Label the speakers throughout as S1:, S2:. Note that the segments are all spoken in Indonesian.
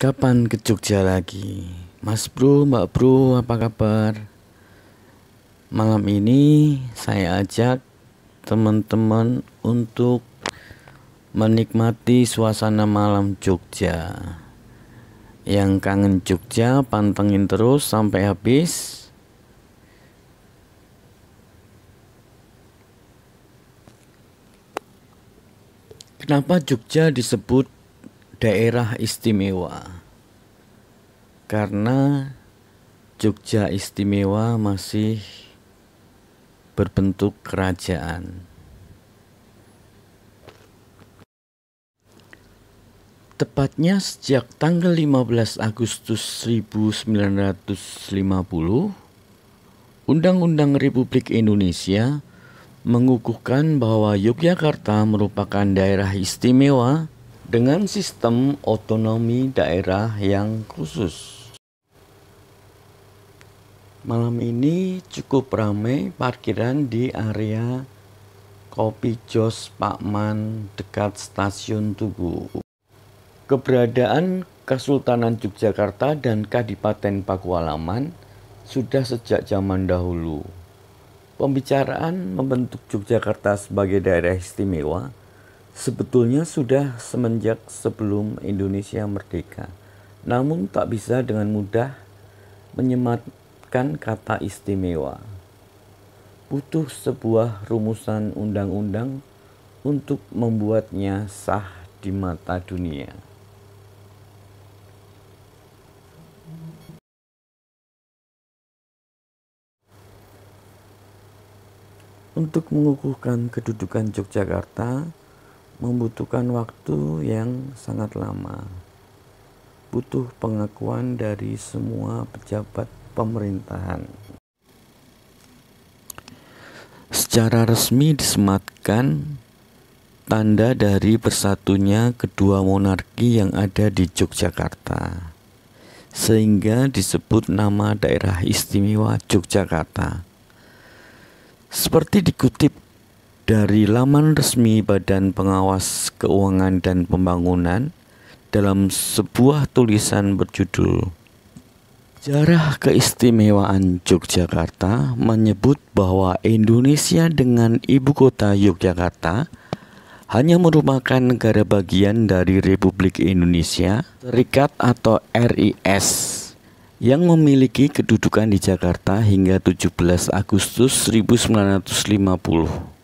S1: Kapan ke Jogja lagi? Mas Bro, Mbak Bro, apa kabar? Malam ini saya ajak teman-teman untuk menikmati suasana malam Jogja. Yang kangen Jogja, pantengin terus sampai habis. Kenapa Jogja disebut daerah istimewa karena Jogja istimewa masih berbentuk kerajaan. Tepatnya sejak tanggal 15 Agustus 1950, Undang-Undang Republik Indonesia mengukuhkan bahwa Yogyakarta merupakan daerah istimewa dengan sistem otonomi daerah yang khusus. Malam ini cukup ramai parkiran di area Kopi Jos Pakman dekat stasiun Tugu. Keberadaan Kesultanan Yogyakarta dan Kadipaten Pakualaman sudah sejak zaman dahulu. Pembicaraan membentuk Yogyakarta sebagai daerah istimewa sebetulnya sudah semenjak sebelum Indonesia merdeka. Namun tak bisa dengan mudah menyematkan kata istimewa. Butuh sebuah rumusan undang-undang untuk membuatnya sah di mata dunia.
S2: Untuk mengukuhkan
S1: kedudukan Yogyakarta, membutuhkan waktu yang sangat lama. Butuh pengakuan dari semua pejabat pemerintahan. Secara resmi disematkan tanda dari bersatunya kedua monarki yang ada di Yogyakarta. Sehingga disebut nama daerah istimewa Yogyakarta. Seperti dikutip dari laman resmi Badan Pengawas Keuangan dan Pembangunan dalam sebuah tulisan berjudul Jarah keistimewaan Yogyakarta menyebut bahwa Indonesia dengan ibu kota Yogyakarta hanya merupakan negara bagian dari Republik Indonesia Serikat atau RIS yang memiliki kedudukan di Jakarta hingga 17 Agustus 1950.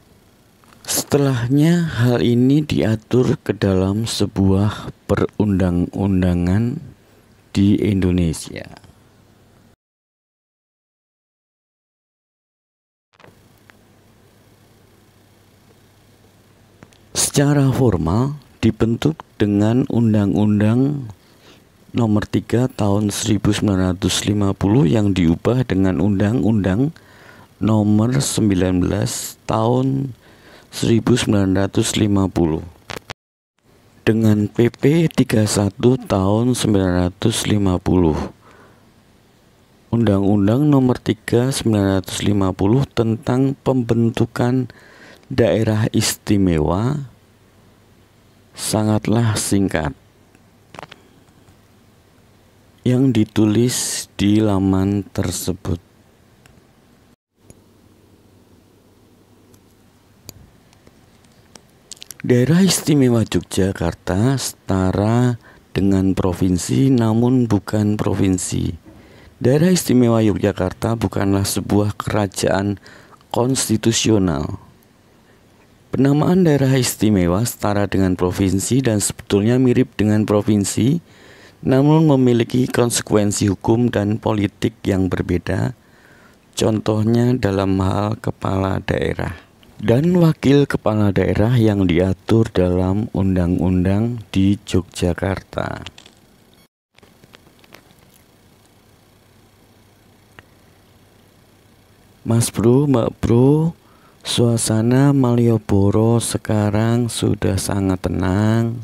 S1: Setelahnya hal ini diatur ke dalam sebuah perundang-undangan di Indonesia. Secara formal dibentuk dengan Undang-Undang Nomor 3 Tahun 1950 yang diubah dengan Undang-Undang Nomor 19 Tahun 1950 1950 dengan PP 31 tahun 1950 Undang-Undang Nomor 3 1950 tentang pembentukan daerah istimewa sangatlah singkat yang ditulis di laman tersebut. Daerah istimewa Yogyakarta setara dengan provinsi namun bukan provinsi. Daerah istimewa Yogyakarta bukanlah sebuah kerajaan konstitusional. Penamaan daerah istimewa setara dengan provinsi dan sebetulnya mirip dengan provinsi, namun memiliki konsekuensi hukum dan politik yang berbeda, contohnya dalam hal kepala daerah dan wakil kepala daerah yang diatur dalam undang-undang di Yogyakarta. Mas Bro, Mbak Bro, suasana Malioboro sekarang sudah sangat tenang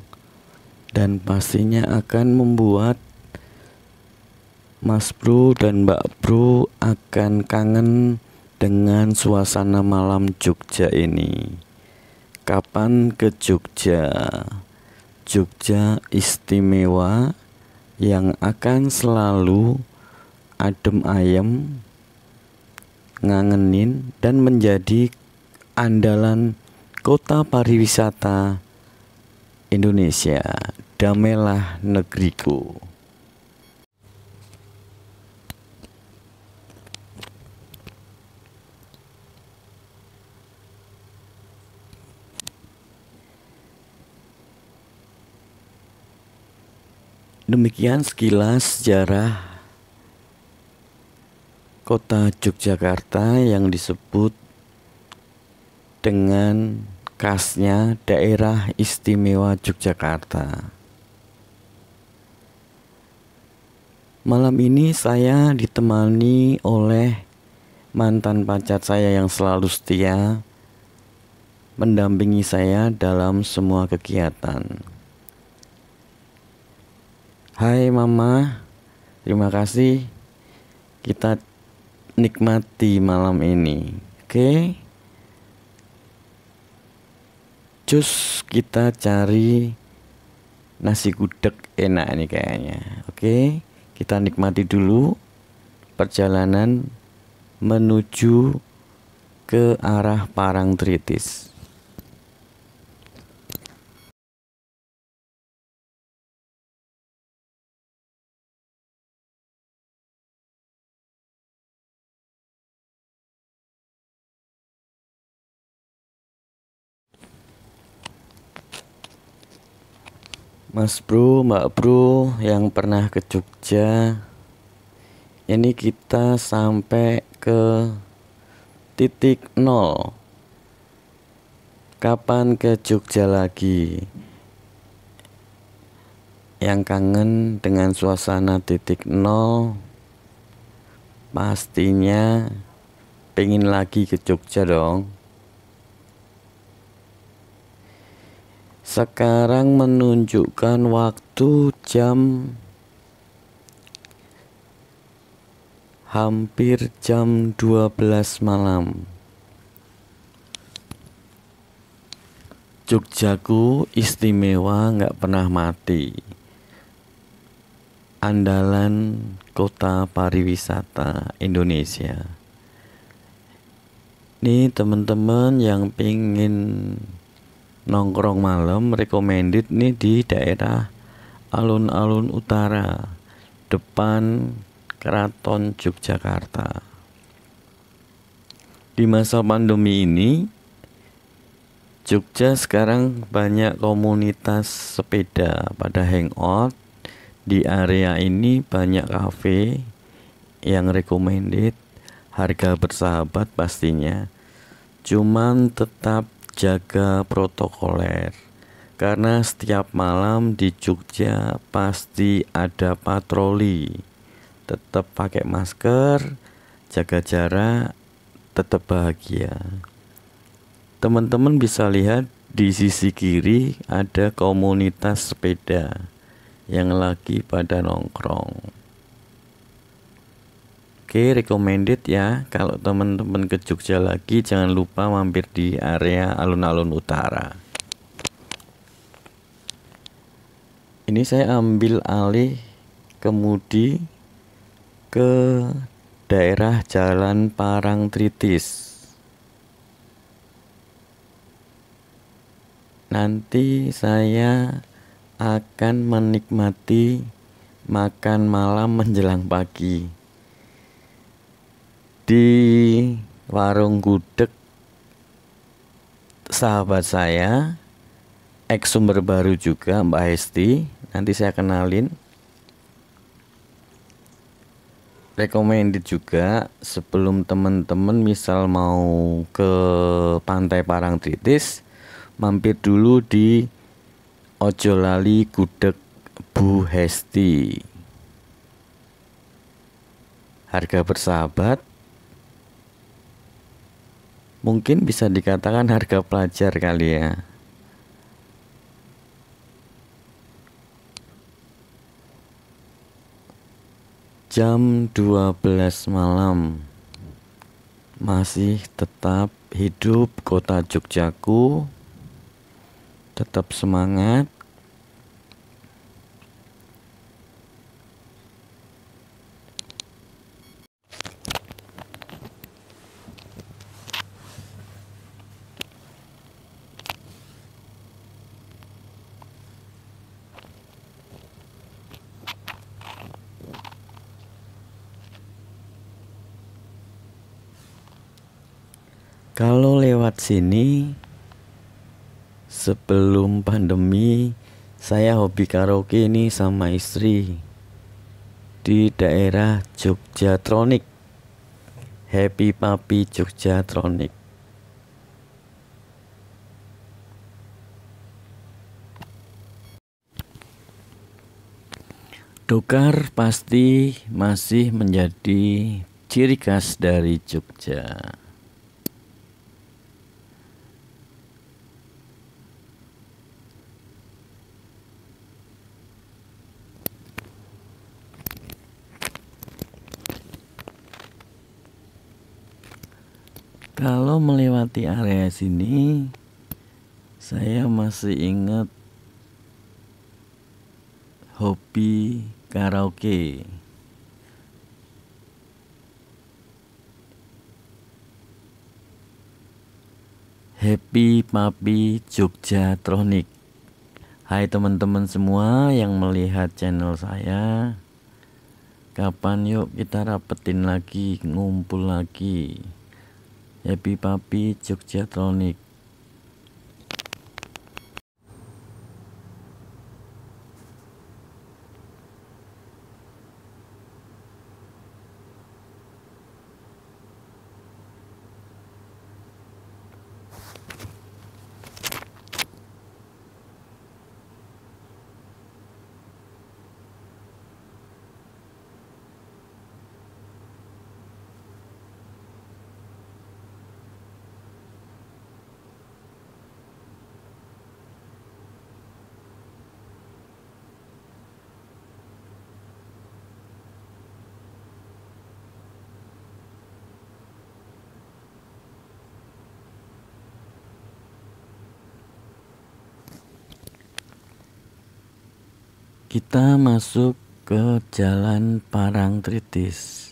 S1: dan pastinya akan membuat Mas Bro dan Mbak Bro akan kangen dengan suasana malam Jogja ini. Kapan ke Jogja? Jogja istimewa yang akan selalu adem ayem, ngangenin dan menjadi andalan kota pariwisata Indonesia. Damailah negeriku. Demikian sekilas sejarah kota Yogyakarta yang disebut dengan khasnya daerah istimewa Yogyakarta. Malam ini saya ditemani oleh mantan pacar saya yang selalu setia mendampingi saya dalam semua kegiatan. Hai mama, terima kasih kita nikmati malam ini. Oke. Okay? Cus kita cari nasi gudeg enak nih kayaknya. Oke, okay? kita nikmati dulu perjalanan menuju ke arah Parang Tritis.
S2: Mas Bro,
S1: Mbak Bro yang pernah ke Jogja. Ini kita sampai ke titik nol. Kapan ke Jogja lagi? Yang kangen dengan suasana titik nol pastinya pengen lagi ke Jogja dong. Sekarang menunjukkan waktu jam hampir jam 12 malam. Jogjaku istimewa nggak pernah mati. Andalan kota pariwisata Indonesia. ini teman-teman yang pingin nongkrong malam recommended nih di daerah alun-alun utara depan Keraton Yogyakarta. Di masa pandemi ini Jogja sekarang banyak komunitas sepeda pada hangout di area ini banyak kafe yang recommended harga bersahabat pastinya cuman tetap jaga protokoler karena setiap malam di Jogja pasti ada patroli. Tetap pakai masker, jaga jarak, tetap bahagia. Teman-teman bisa lihat di sisi kiri ada komunitas sepeda yang lagi pada nongkrong. Oke, recommended ya. Kalau teman-teman ke Jogja lagi, jangan lupa mampir di area alun-alun utara. Ini saya ambil alih kemudi ke daerah Jalan Parang Tritis. Nanti saya akan menikmati makan malam menjelang pagi di warung gudeg sahabat saya ex sumber baru juga Mbak Hesti nanti saya kenalin recommended juga sebelum teman-teman misal mau ke Pantai Parangtritis mampir dulu di Ojolali Gudeg Bu Hesti harga bersahabat mungkin bisa dikatakan harga pelajar kali ya. Jam 12 malam masih tetap hidup kota Jogjaku tetap semangat Kalau lewat sini sebelum pandemi saya hobi karaoke ini sama istri di daerah Jogja Tronik Happy Papi Jogja Tronik Dokar pasti masih menjadi ciri khas dari Jogja. kalau melewati area sini saya masih ingat hobi karaoke Happy Papi Jogja Tronic Hai teman-teman semua yang melihat channel saya Kapan yuk kita rapetin lagi, ngumpul lagi Happy Papi Jogja Tronic kita masuk ke jalan Parangtritis.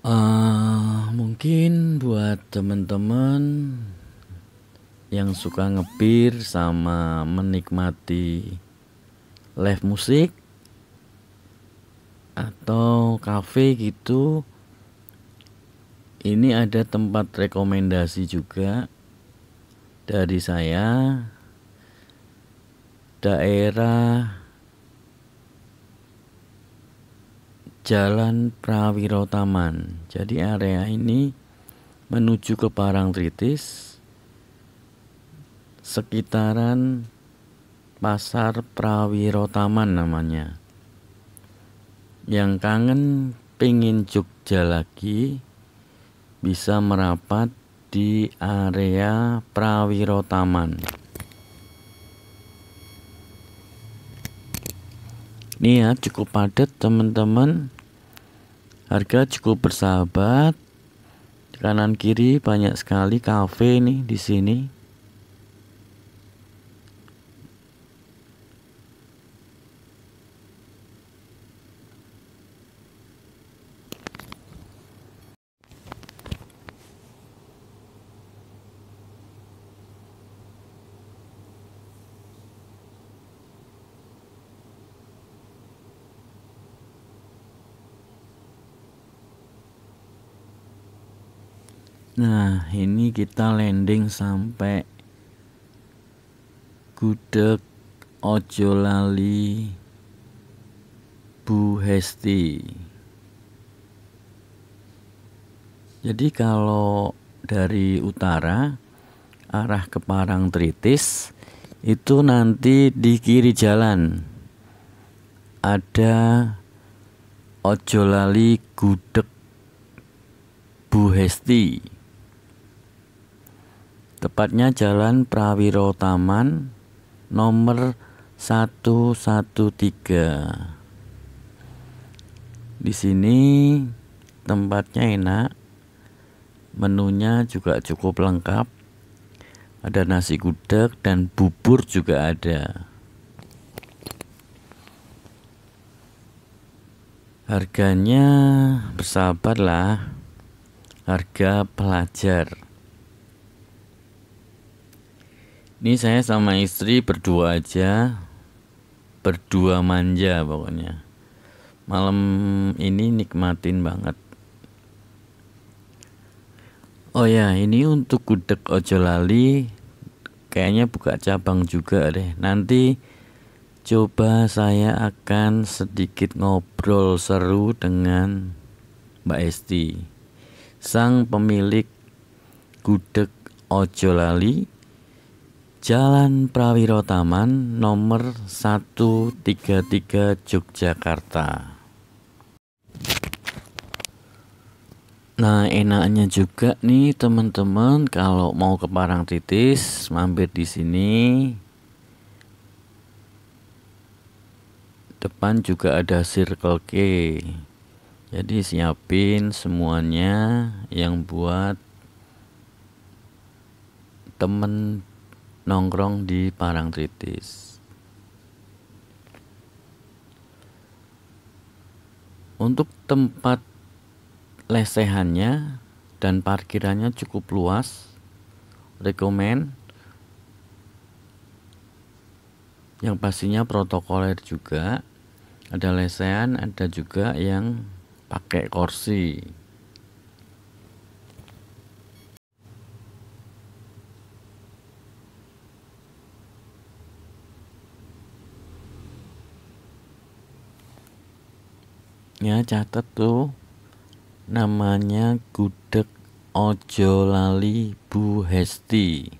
S1: Uh, eh, mungkin buat teman-teman yang suka ngepir sama menikmati live musik atau cafe gitu, ini ada tempat rekomendasi juga dari saya daerah Jalan Prawiro Taman. Jadi area ini menuju ke Parangtritis sekitaran Pasar Prawiro Taman namanya. Yang kangen pingin Jogja lagi bisa merapat di area Prawiro Taman. ini ya cukup padat teman-teman harga cukup bersahabat kanan kiri banyak sekali cafe nih di sini Nah, ini kita landing sampai Gudeg Ojolali Lali Bu Hesti. Jadi kalau dari utara arah ke Parang Tritis itu nanti di kiri jalan ada Ojolali Lali Gudeg Bu Hesti. Tepatnya Jalan Prawiro Taman nomor 113. Di sini tempatnya enak. Menunya juga cukup lengkap. Ada nasi gudeg dan bubur juga ada. Harganya bersahabat Harga pelajar. Ini saya sama istri berdua aja. Berdua manja pokoknya. Malam ini nikmatin banget. Oh ya, ini untuk gudeg ojo lali kayaknya buka cabang juga deh. Nanti coba saya akan sedikit ngobrol seru dengan Mbak Esti, sang pemilik gudeg Ojo Lali Jalan Prawiro Taman nomor 133 Yogyakarta. Nah, enaknya juga nih teman-teman kalau mau ke Parang Titis mampir di sini. Depan juga ada Circle K. Jadi siapin semuanya yang buat teman nongkrong di Parang Tritis. Untuk tempat lesehannya dan parkirannya cukup luas. Rekomen yang pastinya protokoler juga. Ada lesehan, ada juga yang pakai kursi. Ya catet tuh namanya gudeg ojo lali Bu Hesti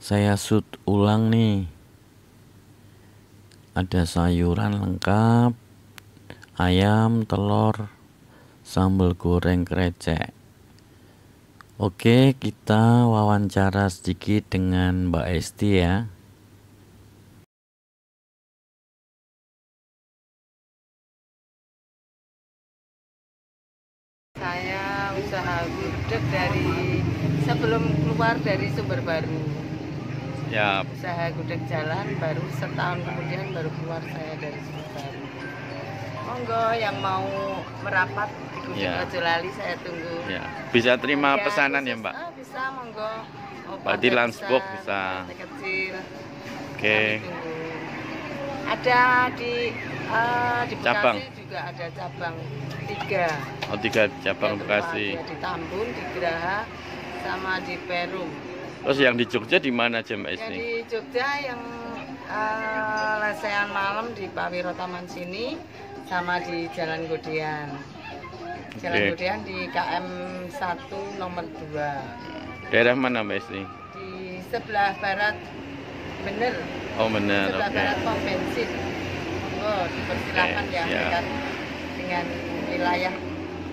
S1: saya shoot ulang nih ada sayuran lengkap ayam telur sambal goreng krecek Oke, kita wawancara sedikit dengan Mbak
S2: Esti ya. keluar dari sumber baru ya usaha gudeg jalan baru setahun kemudian baru keluar saya dari sumber baru monggo yang mau merapat di gudeg ya. Yep. lali saya tunggu ya. bisa terima ya, pesanan ya, bisa, ya mbak ah, bisa monggo Berarti lansbok bisa. bisa. Kecil. Oke. Okay. Ada di uh, di cabang. juga ada cabang tiga.
S1: Oh tiga cabang Bekasi. di
S2: Tambun, di Geraha, sama di Peru.
S1: Terus yang di Jogja di mana jam ya, ini? Di
S2: Jogja yang uh, lesehan malam di Pawiro Taman sini sama di Jalan Godian. Jalan okay. Godian di KM 1 nomor 2.
S1: Daerah mana Mbak Di
S2: sebelah barat bener.
S1: Oh bener. Sebelah okay. barat
S2: pom bensin. Oh, dipersilakan okay. ya dengan wilayah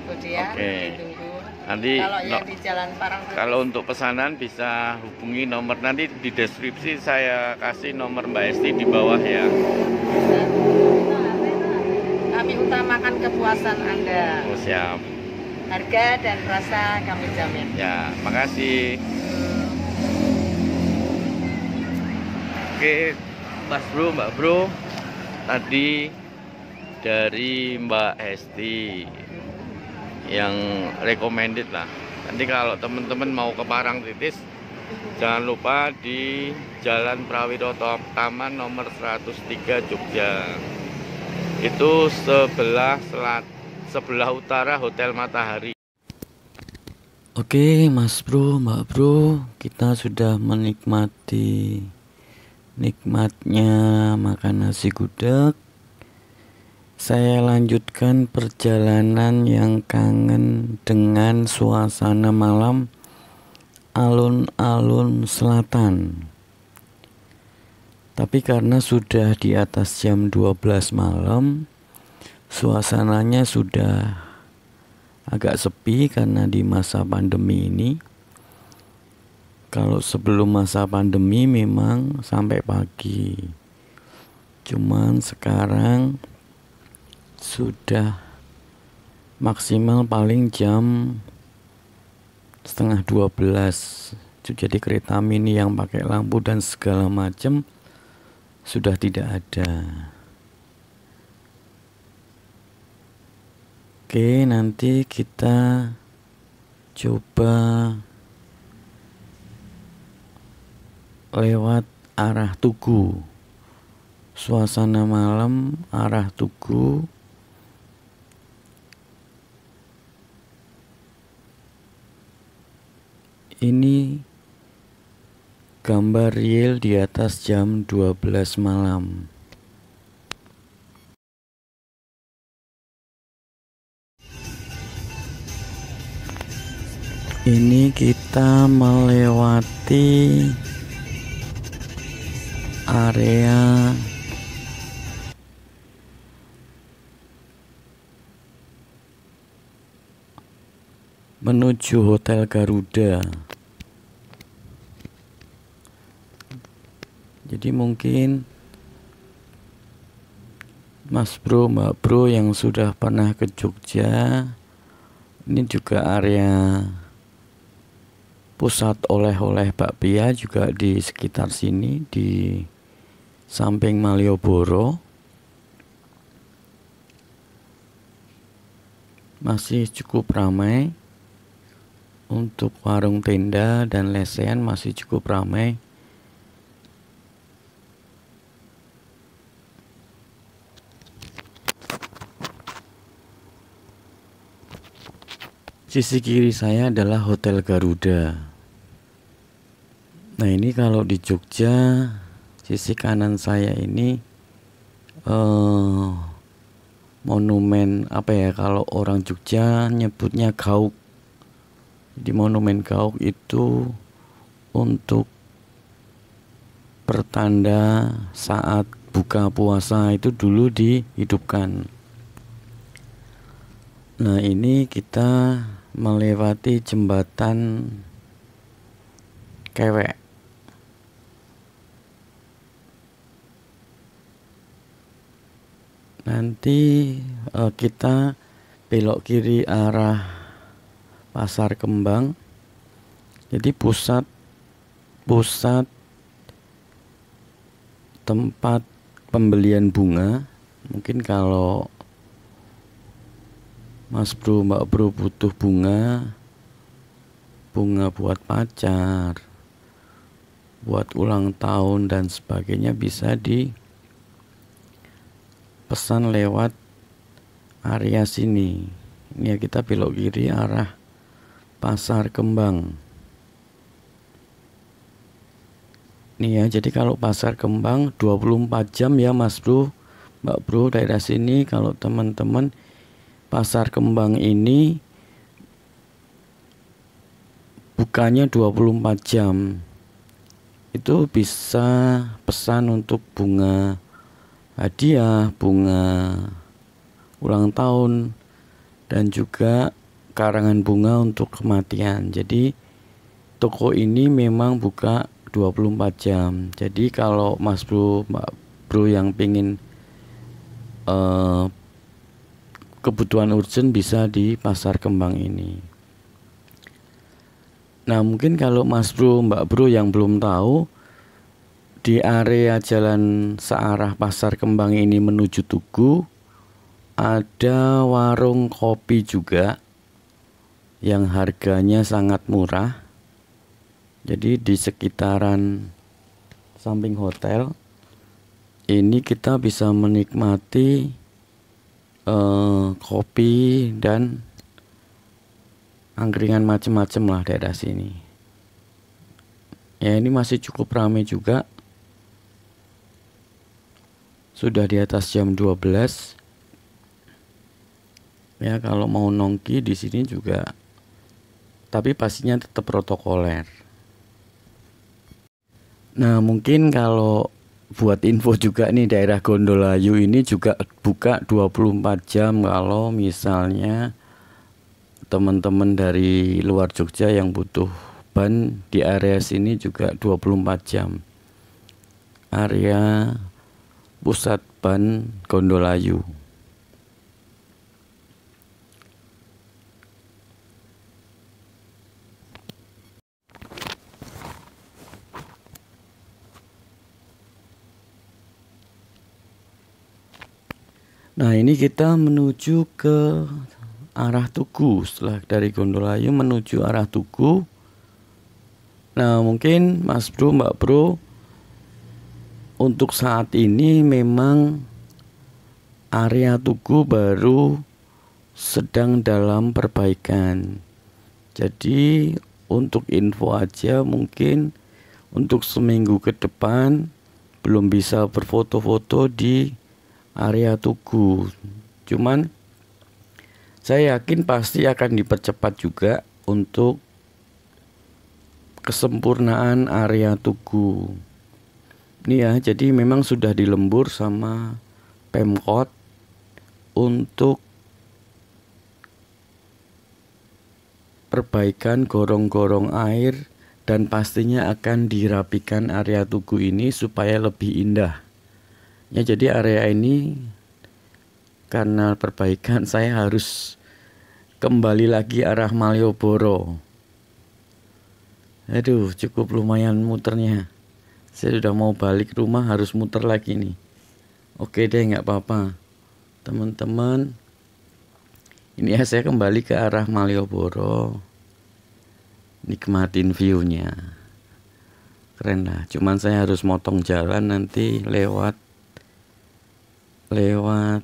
S2: Godean. Okay nanti kalau yang di Jalan Parang kalau
S1: untuk pesanan bisa hubungi nomor nanti di deskripsi saya kasih nomor Mbak Esti di bawah ya
S2: kami utamakan kepuasan Anda oh, siap harga dan rasa kami jamin
S1: ya makasih oke Mas Bro Mbak Bro tadi dari Mbak Esti yang recommended lah nanti kalau teman-teman mau ke Parangtritis jangan lupa di Jalan Prawiroto Taman nomor 103 Jogja itu sebelah selat sebelah utara Hotel Matahari Oke Mas Bro Mbak Bro kita sudah menikmati nikmatnya makan nasi gudeg saya lanjutkan perjalanan yang kangen dengan suasana malam alun-alun selatan. Tapi karena sudah di atas jam 12 malam, suasananya sudah agak sepi karena di masa pandemi ini. Kalau sebelum masa pandemi memang sampai pagi. Cuman sekarang sudah maksimal paling jam setengah 12 jadi kereta mini yang pakai lampu dan segala macam sudah tidak ada oke nanti kita coba lewat arah Tugu suasana malam arah Tugu Ini gambar real di atas jam 12 malam. Ini kita melewati area menuju Hotel Garuda. Jadi mungkin Mas Bro, Mbak Bro yang sudah pernah ke Jogja, ini juga area pusat oleh-oleh bakpia juga di sekitar sini di samping Malioboro. Masih cukup ramai. Untuk warung tenda dan lesen masih cukup ramai. Sisi kiri saya adalah Hotel Garuda. Nah, ini kalau di Jogja, sisi kanan saya ini eh monumen apa ya kalau orang Jogja nyebutnya gauk di monumen Gauk itu untuk pertanda saat buka puasa itu dulu dihidupkan. Nah, ini kita melewati jembatan Kewek. Nanti eh, kita belok kiri arah Pasar Kembang. Jadi pusat pusat tempat pembelian bunga. Mungkin kalau Mas Bro, Mbak Bro butuh bunga, bunga buat pacar, buat ulang tahun dan sebagainya bisa di pesan lewat area sini. Ini ya kita belok kiri arah pasar kembang nih ya jadi kalau pasar kembang 24 jam ya mas bro mbak bro daerah sini kalau teman-teman pasar kembang ini bukanya 24 jam itu bisa pesan untuk bunga hadiah bunga ulang tahun dan juga karangan bunga untuk kematian. Jadi toko ini memang buka 24 jam. Jadi kalau Mas Bro, Mbak Bro yang pingin uh, kebutuhan urgent bisa di pasar kembang ini. Nah mungkin kalau Mas Bro, Mbak Bro yang belum tahu di area jalan searah pasar kembang ini menuju Tugu ada warung kopi juga yang harganya sangat murah jadi di sekitaran samping hotel ini kita bisa menikmati uh, kopi dan angkringan macam-macam lah daerah sini ya ini masih cukup ramai juga sudah di atas jam 12 ya kalau mau nongki di sini juga tapi pastinya tetap protokoler. Nah, mungkin kalau buat info juga nih daerah Gondolayu ini juga buka 24 jam kalau misalnya teman-teman dari luar Jogja yang butuh ban di area sini juga 24 jam. Area pusat ban Gondolayu. Nah ini kita menuju ke arah Tugu setelah dari Gondolayu menuju arah Tugu. Nah mungkin Mas Bro Mbak Bro untuk saat ini memang area Tugu baru sedang dalam perbaikan. Jadi untuk info aja mungkin untuk seminggu ke depan belum bisa berfoto-foto di area tugu cuman saya yakin pasti akan dipercepat juga untuk kesempurnaan area tugu ini ya jadi memang sudah dilembur sama Pemkot untuk perbaikan gorong-gorong air dan pastinya akan dirapikan area tugu ini supaya lebih indah. Ya jadi area ini karena perbaikan saya harus kembali lagi arah Malioboro. Aduh, cukup lumayan muternya. Saya sudah mau balik rumah harus muter lagi nih. Oke deh, nggak apa-apa. Teman-teman, ini ya saya kembali ke arah Malioboro. Nikmatin view-nya. Keren lah. Cuman saya harus motong jalan nanti lewat lewat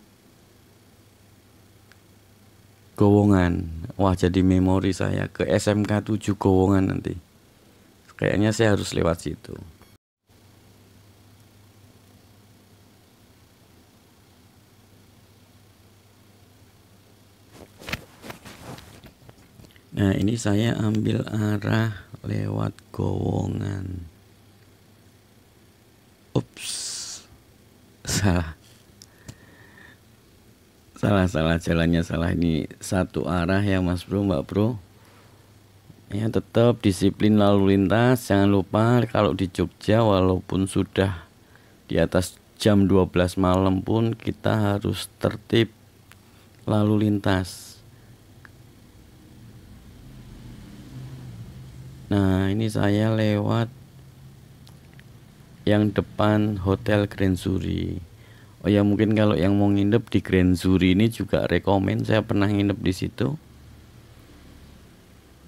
S1: Gowongan. Wah, jadi memori saya ke SMK 7 Gowongan nanti. Kayaknya saya harus lewat situ. Nah, ini saya ambil arah lewat Gowongan. Ups. Salah salah salah jalannya salah ini satu arah ya mas bro mbak bro ya tetap disiplin lalu lintas jangan lupa kalau di Jogja walaupun sudah di atas jam 12 malam pun kita harus tertib lalu lintas nah ini saya lewat yang depan Hotel Grand Suri Oh ya mungkin kalau yang mau nginep di Grand Zuri ini juga rekomend. Saya pernah nginep di situ.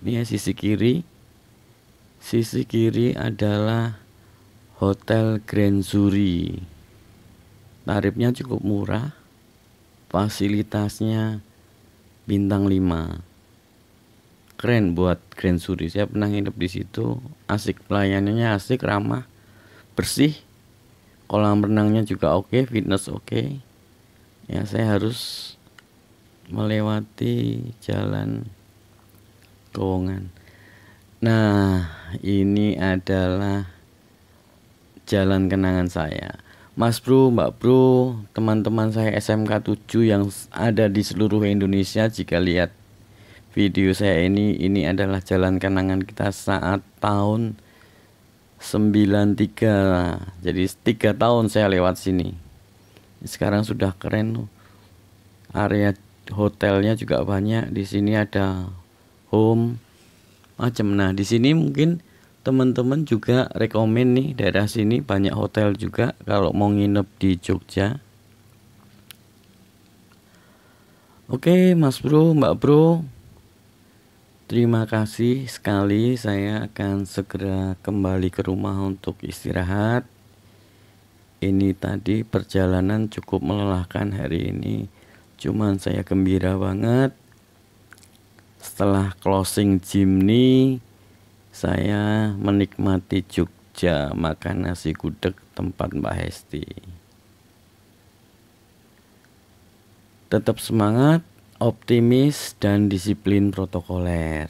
S1: Ini ya sisi kiri. Sisi kiri adalah Hotel Grand Zuri. Tarifnya cukup murah. Fasilitasnya bintang 5 keren buat Grand Suri. Saya pernah nginep di situ, asik pelayanannya asik, ramah, bersih, kolam renangnya juga oke okay, fitness oke okay. ya saya harus melewati jalan Kowongan nah ini adalah jalan kenangan saya Mas Bro, Mbak Bro, teman-teman saya SMK 7 yang ada di seluruh Indonesia jika lihat video saya ini ini adalah jalan kenangan kita saat tahun 93 jadi tiga tahun saya lewat sini sekarang sudah keren area hotelnya juga banyak di sini ada home macam nah di sini mungkin teman-teman juga rekomen nih daerah sini banyak hotel juga kalau mau nginep di Jogja Oke Mas Bro Mbak Bro Terima kasih sekali. Saya akan segera kembali ke rumah untuk istirahat. Ini tadi perjalanan cukup melelahkan hari ini. Cuman saya gembira banget. Setelah closing gym nih saya menikmati Jogja makan nasi gudeg tempat Mbak Hesti. Tetap semangat, optimis dan disiplin protokoler.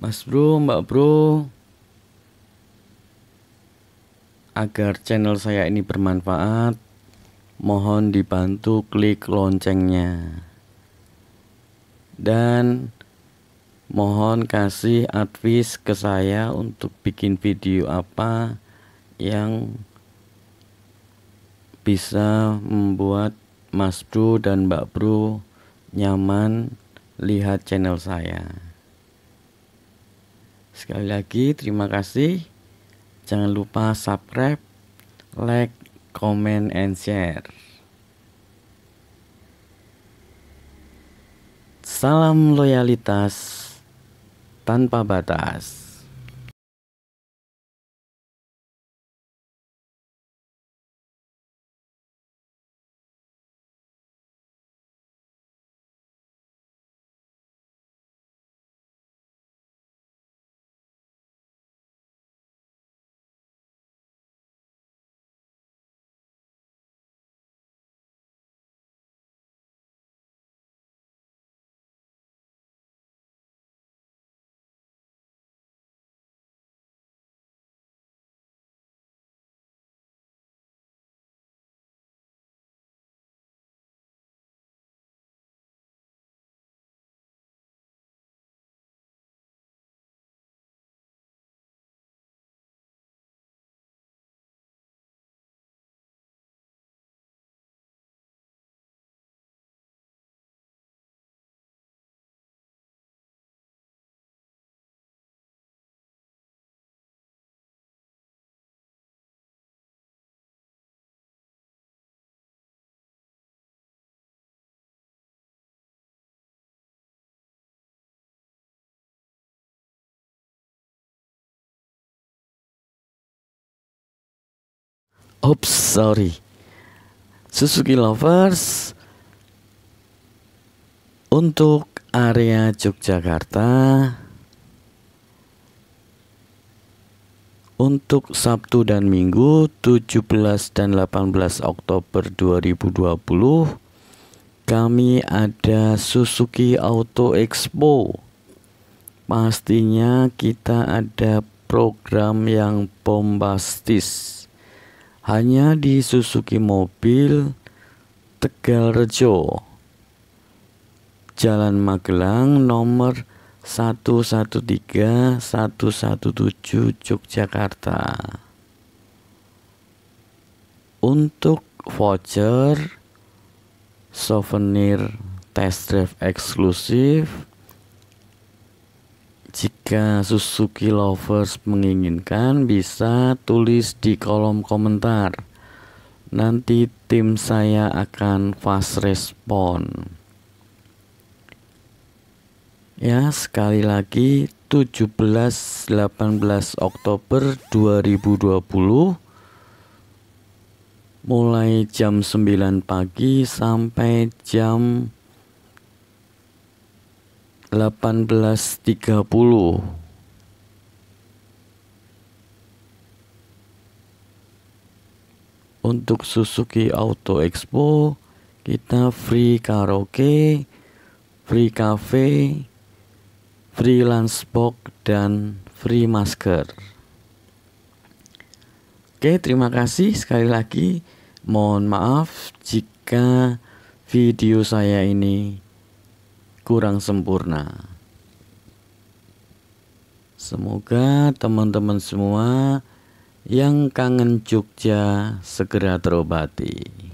S1: Mas Bro, Mbak Bro, agar channel saya ini bermanfaat, mohon dibantu klik loncengnya. Dan mohon kasih advice ke saya untuk bikin video apa yang bisa membuat Mas Bro dan Mbak Pru nyaman lihat channel saya. Sekali lagi terima kasih. Jangan lupa subscribe, like, comment, and share. Salam loyalitas
S2: tanpa batas. Oops, sorry. Suzuki
S1: Lovers untuk area Yogyakarta untuk Sabtu dan Minggu 17 dan 18 Oktober 2020 kami ada Suzuki Auto Expo pastinya kita ada program yang bombastis hanya di Suzuki Mobil Tegal Rejo Jalan Magelang nomor 113117 Yogyakarta Untuk voucher souvenir test drive eksklusif jika Suzuki Lovers menginginkan bisa tulis di kolom komentar Nanti tim saya akan fast respon Ya sekali lagi 17-18 Oktober 2020 Mulai jam 9 pagi sampai jam 18.30 Untuk Suzuki Auto Expo kita free karaoke, free cafe, free lunchbox dan free masker. Oke, terima kasih sekali lagi. Mohon maaf jika video saya ini kurang sempurna. Semoga teman-teman semua yang kangen Jogja segera terobati.